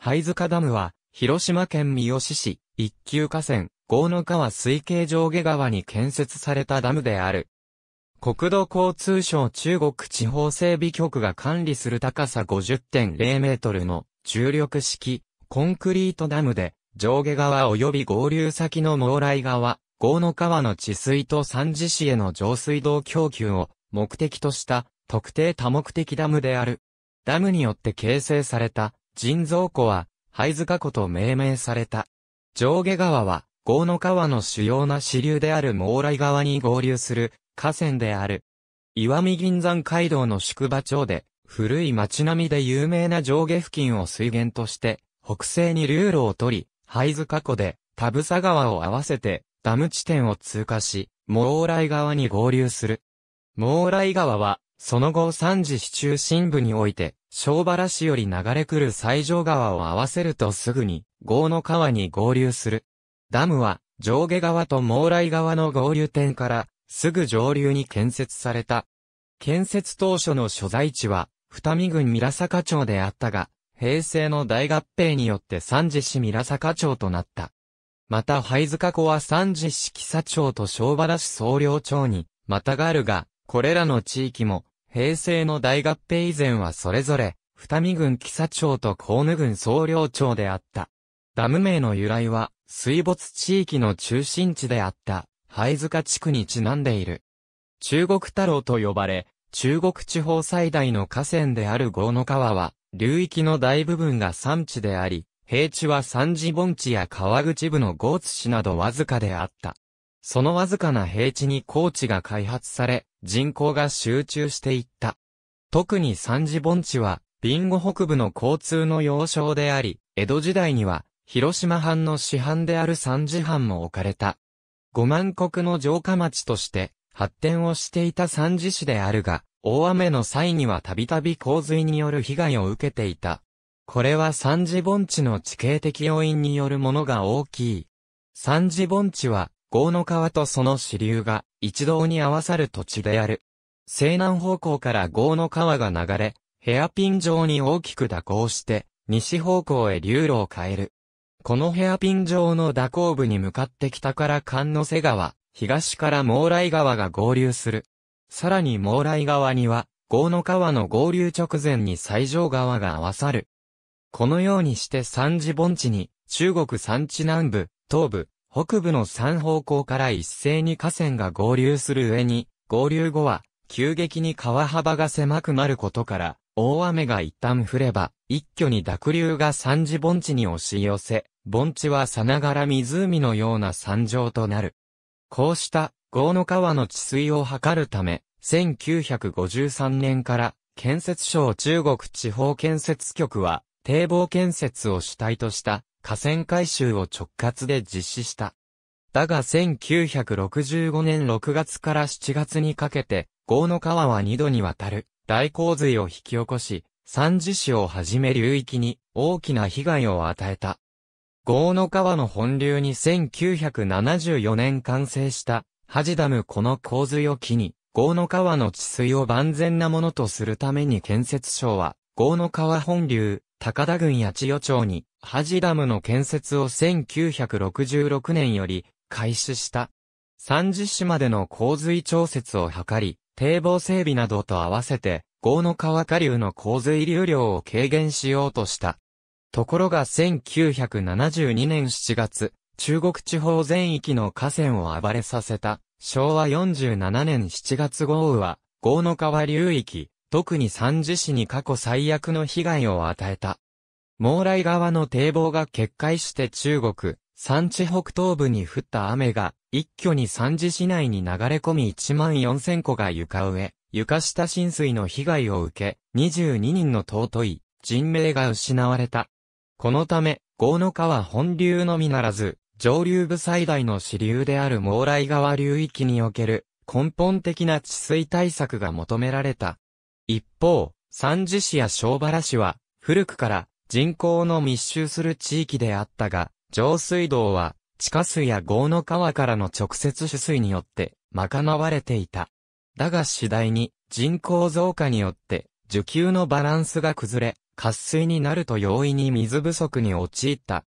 灰塚ダムは、広島県三好市、一級河川、豪の川水系上下川に建設されたダムである。国土交通省中国地方整備局が管理する高さ50.0メートルの重力式コンクリートダムで上下川及び合流先の毛来川、豪の川の治水と三次市への上水道供給を目的とした特定多目的ダムである。ダムによって形成された人造湖は、貝塚湖と命名された。上下川は、豪野川の主要な支流である毛来川に合流する河川である。岩見銀山街道の宿場町で、古い町並みで有名な上下付近を水源として、北西に流路を取り、灰塚湖で、田草川を合わせて、ダム地点を通過し、毛来川に合流する。毛来川は、その後三次市中心部において、小原市より流れ来る西条川を合わせるとすぐに、郷の川に合流する。ダムは、上下川と毛来川の合流点から、すぐ上流に建設された。建設当初の所在地は、二見郡三坂町であったが、平成の大合併によって三次市三坂町となった。また灰塚湖は三次市木佐町と小原市総領町に、またがるが、これらの地域も、平成の大合併以前はそれぞれ、二見郡木佐町と河野郡総領町であった。ダム名の由来は、水没地域の中心地であった、灰塚地区にちなんでいる。中国太郎と呼ばれ、中国地方最大の河川である郷の川は、流域の大部分が山地であり、平地は三次盆地や川口部の豪津市などわずかであった。そのわずかな平地に高地が開発され、人口が集中していった。特に三次盆地は、ビンゴ北部の交通の要衝であり、江戸時代には、広島藩の市販である三次藩も置かれた。五万国の城下町として、発展をしていた三次市であるが、大雨の際にはたびたび洪水による被害を受けていた。これは三次盆地の地形的要因によるものが大きい。三次盆地は豪の川とその支流が一堂に合わさる土地である。西南方向から豪の川が流れ、ヘアピン状に大きく蛇行して、西方向へ流路を変える。このヘアピン状の蛇行部に向かって北から関の瀬川、東から毛来川が合流する。さらに毛来川には、豪の川の合流直前に西条川が合わさる。このようにして三次盆地に、中国山地南部、東部、北部の三方向から一斉に河川が合流する上に、合流後は、急激に川幅が狭くなることから、大雨が一旦降れば、一挙に濁流が三次盆地に押し寄せ、盆地はさながら湖のような山上となる。こうした、豪の川の治水を図るため、1953年から、建設省中国地方建設局は、堤防建設を主体とした、河川改修を直轄で実施した。だが1965年6月から7月にかけて、豪の川は2度にわたる大洪水を引き起こし、三次市をはじめ流域に大きな被害を与えた。豪の川の本流に1974年完成したハジダムこの洪水を機に、豪の川の治水を万全なものとするために建設省は、豪の川本流、高田郡八千代町に、端ダムの建設を1966年より開始した。三次市までの洪水調節を図り、堤防整備などと合わせて、豪の川下流の洪水流量を軽減しようとした。ところが1972年7月、中国地方全域の河川を暴れさせた、昭和47年7月豪雨は、豪の川流域、特に三次市に過去最悪の被害を与えた。毛来川の堤防が決壊して中国、山地北東部に降った雨が、一挙に三次市内に流れ込み1万4000が床上、床下浸水の被害を受け、22人の尊い人命が失われた。このため、豪の川本流のみならず、上流部最大の支流である毛来川流域における根本的な治水対策が求められた。一方、三次市や小原市は、古くから人口の密集する地域であったが、上水道は地下水や豪の川からの直接取水によって賄われていた。だが次第に人口増加によって需給のバランスが崩れ、渇水になると容易に水不足に陥った。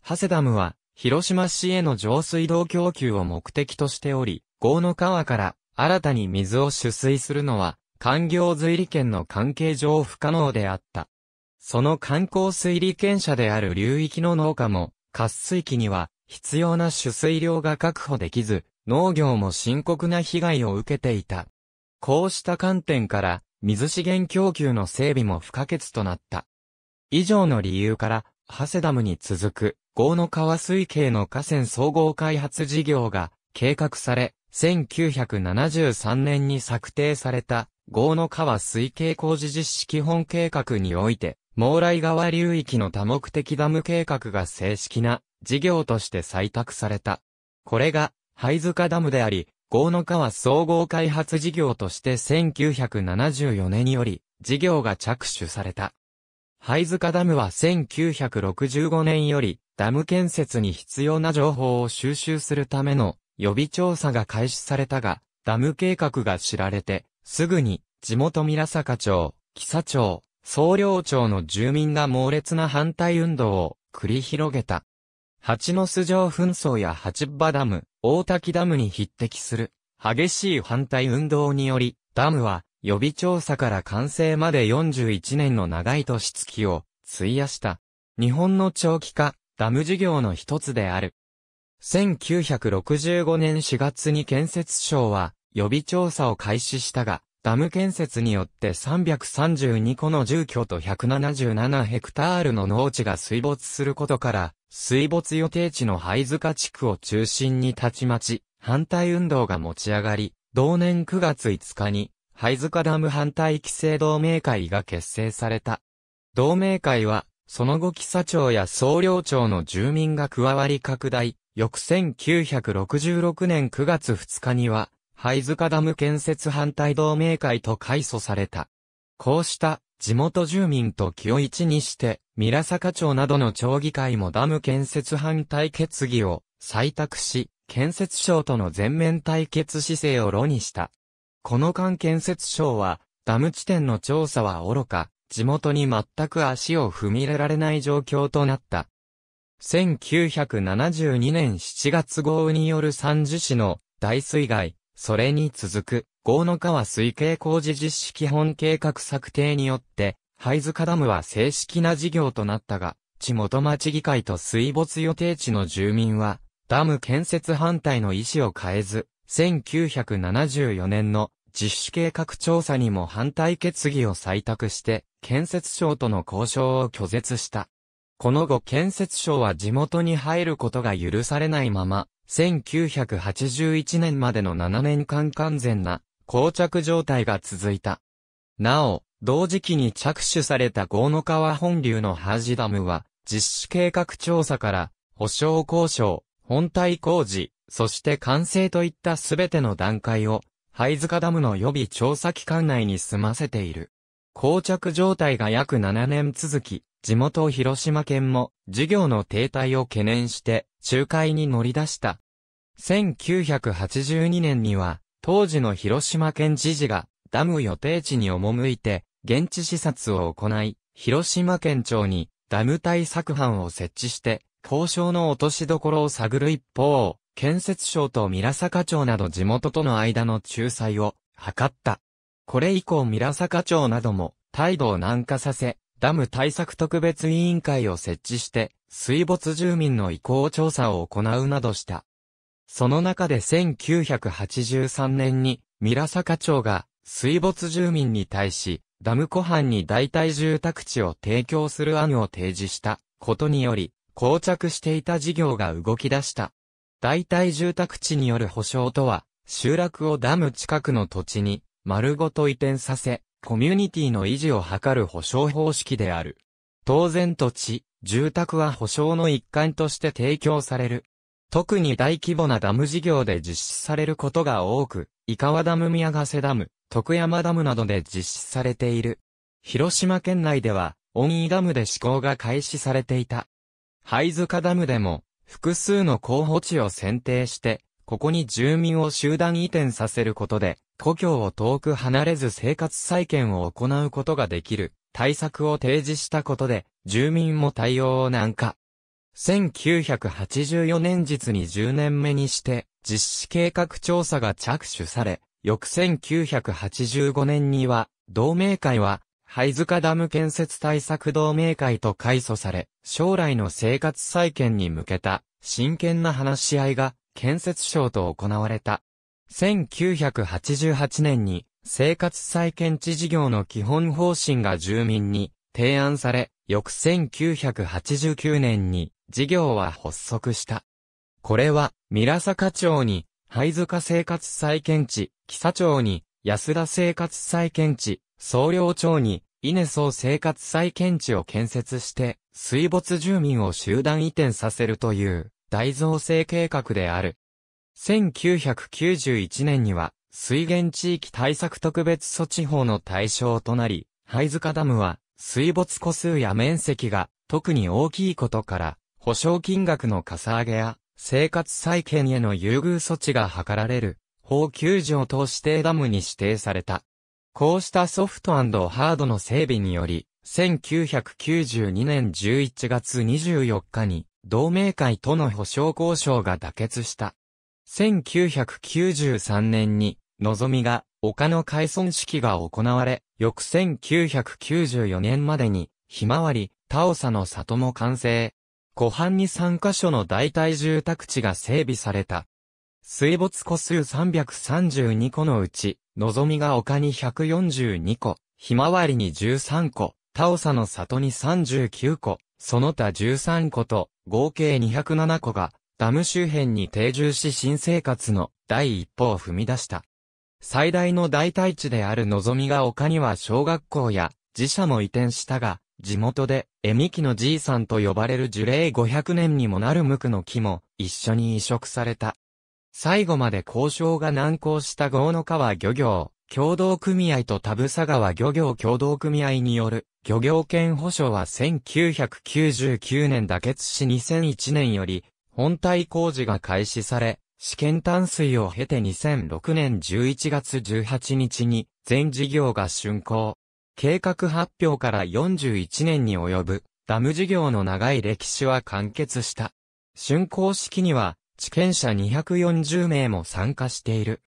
ハセダムは広島市への上水道供給を目的としており、豪の川から新たに水を取水するのは官業随理権の関係上不可能であった。その観光水利権者である流域の農家も、滑水期には必要な取水量が確保できず、農業も深刻な被害を受けていた。こうした観点から、水資源供給の整備も不可欠となった。以上の理由から、ハセダムに続く、豪の川水系の河川総合開発事業が計画され、1973年に策定された豪の川水系工事実施基本計画において、毛来川流域の多目的ダム計画が正式な事業として採択された。これが、灰塚ダムであり、豪の川総合開発事業として1974年より事業が着手された。灰塚ダムは1965年よりダム建設に必要な情報を収集するための予備調査が開始されたが、ダム計画が知られてすぐに、地元ミラ坂町、木佐町、総領町の住民が猛烈な反対運動を繰り広げた。蜂の巣状紛争や八場ダム、大滝ダムに匹敵する激しい反対運動により、ダムは予備調査から完成まで41年の長い年月を費やした。日本の長期化、ダム事業の一つである。1965年4月に建設省は、予備調査を開始したが、ダム建設によって332個の住居と177ヘクタールの農地が水没することから、水没予定地の灰塚地区を中心にたちまち、反対運動が持ち上がり、同年9月5日に、灰塚ダム反対規制同盟会が結成された。同盟会は、その後、木佐町や総領町の住民が加わり拡大、翌1966年9月2日には、灰塚ダム建設反対同盟会と改組された。こうした地元住民と気を一にして、ラ坂町などの町議会もダム建設反対決議を採択し、建設省との全面対決姿勢を露にした。この間建設省は、ダム地点の調査は愚か、地元に全く足を踏み入れられない状況となった。1972年7月豪雨による三次市の大水害、それに続く、豪の川水系工事実施基本計画策定によって、灰塚ダムは正式な事業となったが、地元町議会と水没予定地の住民は、ダム建設反対の意思を変えず、1974年の実施計画調査にも反対決議を採択して、建設省との交渉を拒絶した。この後建設省は地元に入ることが許されないまま、1981年までの7年間完全な、膠着状態が続いた。なお、同時期に着手された豪の川本流のハージダムは、実施計画調査から、保証交渉、本体工事、そして完成といったすべての段階を、ハイズカダムの予備調査期間内に済ませている。膠着状態が約7年続き、地元広島県も事業の停滞を懸念して仲介に乗り出した。1982年には当時の広島県知事がダム予定地に赴いて現地視察を行い、広島県庁にダム対策班を設置して交渉の落としどころを探る一方、建設省と三坂町など地元との間の仲裁を図った。これ以降ミラサカ町なども態度を軟化させ、ダム対策特別委員会を設置して、水没住民の意向調査を行うなどした。その中で1983年に、ミラサカ町が水没住民に対し、ダム湖畔に代替住宅地を提供する案を提示したことにより、膠着していた事業が動き出した。代替住宅地による保障とは、集落をダム近くの土地に丸ごと移転させ、コミュニティの維持を図る保障方式である。当然土地、住宅は保障の一環として提供される。特に大規模なダム事業で実施されることが多く、伊川ダム宮ヶ瀬ダム、徳山ダムなどで実施されている。広島県内では、温井ダムで施行が開始されていた。灰塚ダムでも、複数の候補地を選定して、ここに住民を集団移転させることで、故郷を遠く離れず生活再建を行うことができる対策を提示したことで、住民も対応を難化。1984年実に10年目にして、実施計画調査が着手され、翌1985年には、同盟会は、灰塚ダム建設対策同盟会と改祖され、将来の生活再建に向けた、真剣な話し合いが、建設省と行われた。1988年に生活再建地事業の基本方針が住民に提案され、翌1989年に事業は発足した。これは、三カ町に、灰塚生活再建地、木佐町に、安田生活再建地、総領町に、稲総生活再建地を建設して、水没住民を集団移転させるという、大造成計画である。1991年には、水源地域対策特別措置法の対象となり、灰塚ダムは、水没個数や面積が特に大きいことから、保証金額のかさ上げや、生活再建への優遇措置が図られる、法9条等指定ダムに指定された。こうしたソフトハードの整備により、1992年11月24日に、同盟会との保証交渉が妥結した。1993年に、のぞみが、丘の開村式が行われ、翌1994年までに、ひまわり、タオサの里も完成。湖畔に3カ所の代替住宅地が整備された。水没個数332個のうち、のぞみが丘に142個、ひまわりに13個、タオサの里に39個、その他13個と、合計207個がダム周辺に定住し新生活の第一歩を踏み出した。最大の代替地であるのぞみが丘には小学校や寺社も移転したが、地元で、えみきのじいさんと呼ばれる樹齢500年にもなる無垢の木も一緒に移植された。最後まで交渉が難航した郷の川漁業、協同組合と田草川漁業協同組合による漁業権保障は1999年妥結し2001年より本体工事が開始され、試験淡水を経て2006年11月18日に全事業が竣工。計画発表から41年に及ぶダム事業の長い歴史は完結した。竣工式には地権者240名も参加している。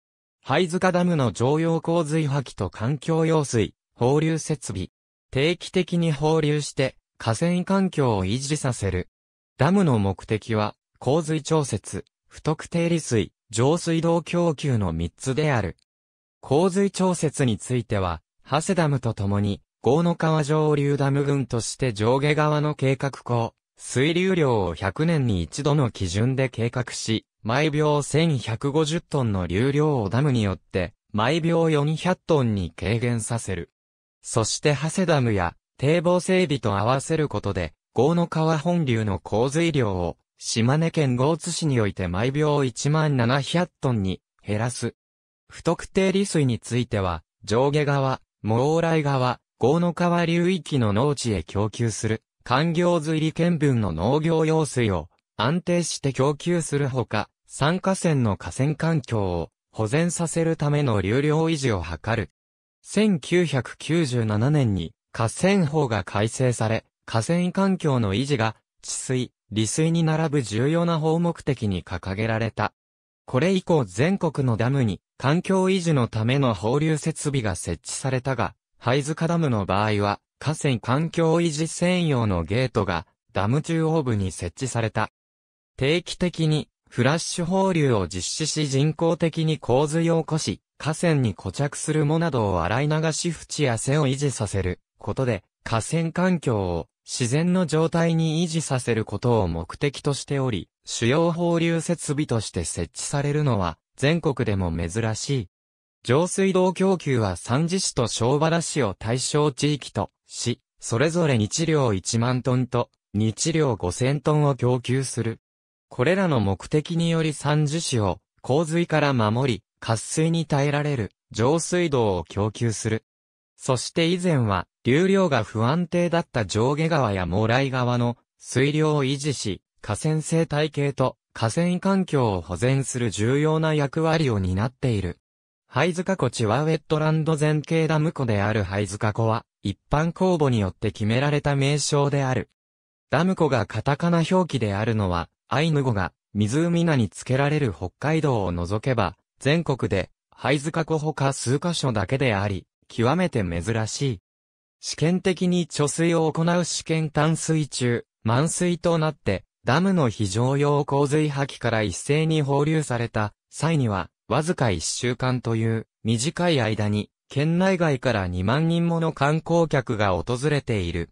灰塚ダムの常用洪水破棄と環境用水、放流設備。定期的に放流して河川環境を維持させる。ダムの目的は洪水調節、不特定利水、上水道供給の3つである。洪水調節については、ハセダムとともに、郷の川上流ダム群として上下側の計画港、水流量を100年に一度の基準で計画し、毎秒1150トンの流量をダムによって、毎秒400トンに軽減させる。そしてハセダムや堤防整備と合わせることで、郷の川本流の洪水量を島根県豪津市において毎秒1万700トンに減らす。不特定利水については、上下側、毛来側、豪の川流域の農地へ供給する、環境水利県分の農業用水を安定して供給するほか、三河川の河川環境を保全させるための流量維持を図る。1997年に河川法が改正され、河川環境の維持が治水、利水に並ぶ重要な法目的に掲げられた。これ以降全国のダムに環境維持のための放流設備が設置されたが、灰塚ダムの場合は河川環境維持専用のゲートがダム中央部に設置された。定期的にフラッシュ放流を実施し人工的に洪水を起こし、河川に固着する藻などを洗い流し縁や背を維持させることで河川環境を自然の状態に維持させることを目的としており、主要放流設備として設置されるのは、全国でも珍しい。上水道供給は三次市と小原市を対象地域とし、それぞれ日量1万トンと、日量5000トンを供給する。これらの目的により三次市を洪水から守り、渇水に耐えられる上水道を供給する。そして以前は流量が不安定だった上下川やもらい川の水量を維持し、河川生態系と河川環境を保全する重要な役割を担っている。灰塚湖チワウェットランド前景ダム湖である灰塚湖は、一般公募によって決められた名称である。ダム湖がカタカナ表記であるのは、アイヌ語が湖名に付けられる北海道を除けば、全国で灰塚湖ほか数箇所だけであり、極めて珍しい。試験的に貯水を行う試験淡水中、満水となって、ダムの非常用洪水破棄から一斉に放流された際には、わずか1週間という短い間に、県内外から2万人もの観光客が訪れている。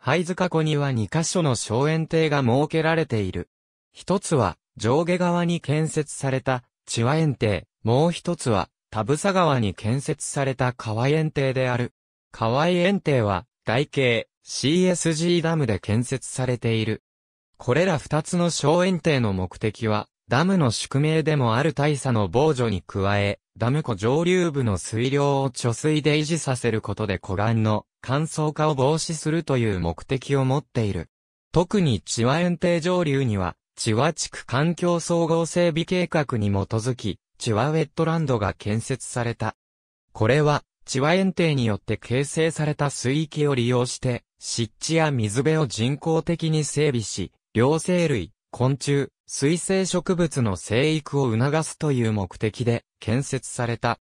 灰塚湖には2カ所の小園亭が設けられている。一つは、上下側に建設された、千和園亭、もう一つは、田草川に建設された川園亭である。河合園庭は、台形、CSG ダムで建設されている。これら二つの小園庭の目的は、ダムの宿命でもある大佐の防除に加え、ダム湖上流部の水量を貯水で維持させることで湖岸の乾燥化を防止するという目的を持っている。特に千和園庭上流には、千和地区環境総合整備計画に基づき、千和ウェットランドが建設された。これは、地和園庭によって形成された水域を利用して、湿地や水辺を人工的に整備し、両生類、昆虫、水生植物の生育を促すという目的で建設された。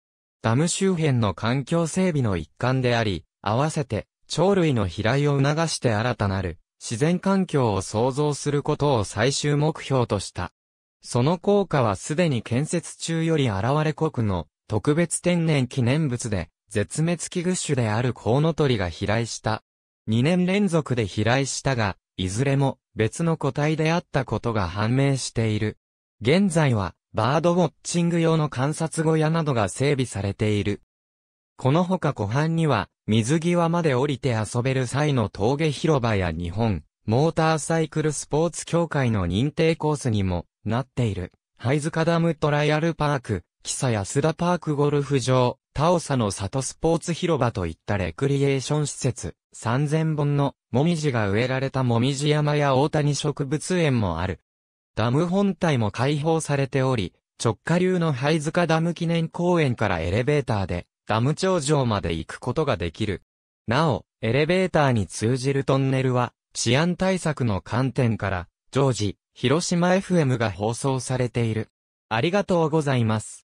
ダム周辺の環境整備の一環であり、合わせて鳥類の飛来を促して新たなる自然環境を創造することを最終目標とした。その効果はすでに建設中より現れ国の特別天然記念物で絶滅危惧種であるコウノトリが飛来した。2年連続で飛来したが、いずれも別の個体であったことが判明している。現在は、バードウォッチング用の観察小屋などが整備されている。このほか湖畔には、水際まで降りて遊べる際の峠広場や日本、モーターサイクルスポーツ協会の認定コースにもなっている。ハイズカダムトライアルパーク、木佐安田パークゴルフ場、タオサの里スポーツ広場といったレクリエーション施設、3000本のもみじが植えられたもみじ山や大谷植物園もある。ダム本体も開放されており、直下流の灰塚ダム記念公園からエレベーターでダム頂上まで行くことができる。なお、エレベーターに通じるトンネルは治安対策の観点から常時、広島 FM が放送されている。ありがとうございます。